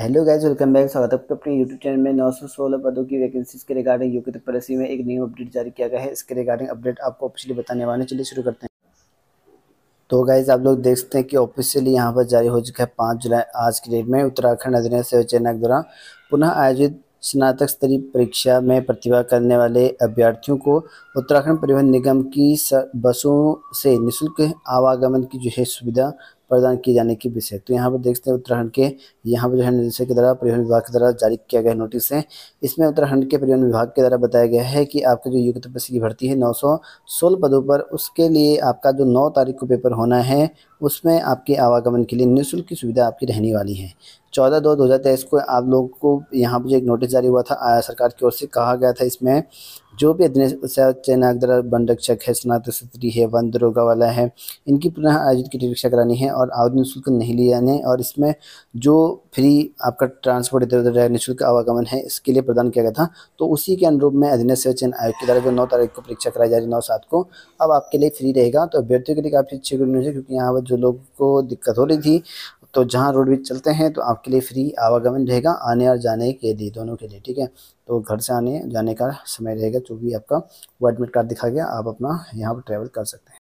hello guys welcome back स्वागत है अपने यूट्यूब चैनल में 916 पदों की वैकेंसीज के रिगार्डिंग यूके तो तपरसी में एक न्यू अपडेट जारी किया गया है इसके रिगार्डिंग अपडेट आपको ऑफिशियली बताने वाले चलिए शुरू करते हैं तो गाइज आप लोग देख सकते हैं कि ऑफिशियली यहाँ पर जारी हो चुका है पाँच जुलाई आज की डेट में उत्तराखंड अधिनियम सेवा चयनक द्वारा पुनः आयोजित स्नातक स्तरीय परीक्षा में प्रतिभा करने वाले अभ्यर्थियों को उत्तराखंड परिवहन निगम की बसों से निःशुल्क आवागमन की जो है सुविधा प्रदान किए जाने की विषय तो यहाँ पर देखते हैं उत्तराखंड के यहाँ पर जो है निदेशक के द्वारा परिवहन विभाग के द्वारा जारी किया गया नोटिस है इसमें उत्तराखंड के परिवहन विभाग के द्वारा बताया गया है कि आपके जो युक्त की भर्ती है नौ पदों पर उसके लिए आपका जो नौ तारीख को पेपर होना है उसमें आपके आवागमन के लिए निःशुल्क की सुविधा आपकी रहने वाली है चौदह दो दो हज़ार तेईस को आप लोगों को यहाँ पर जो एक नोटिस जारी हुआ था सरकार की ओर से कहा गया था इसमें जो भी चयनागदरा वन रक्षक है स्नातक सत्री है वन दरोगा वाला है इनकी पुनः आयोजित की परीक्षा करानी है और आवेदन शुल्क नहीं लिए जाने और इसमें जो फ्री आपका ट्रांसपोर्ट इधर उधर निःशुल्क आवागमन है इसके लिए प्रदान किया गया था तो उसी के अनुरूप में अधीनस्थ सेवा चयन आयोग की द्वारा जो नौ तारीख को परीक्षा कराई जा रही है नौ सात को अब आपके लिए फ्री रहेगा तो अभ्यर्थियों के लिए काफ़ी अच्छी गुड न्यूज़ है क्योंकि यहाँ पर जो लोगों को दिक्कत हो रही थी तो जहाँ रोड बीच चलते हैं तो आपके लिए फ्री आवागमन रहेगा आने और जाने के लिए दोनों के लिए ठीक है तो घर से आने जाने का समय रहेगा जो भी आपका वो एडमिट कार्ड दिखा गया आप अपना यहाँ पर ट्रैवल कर सकते हैं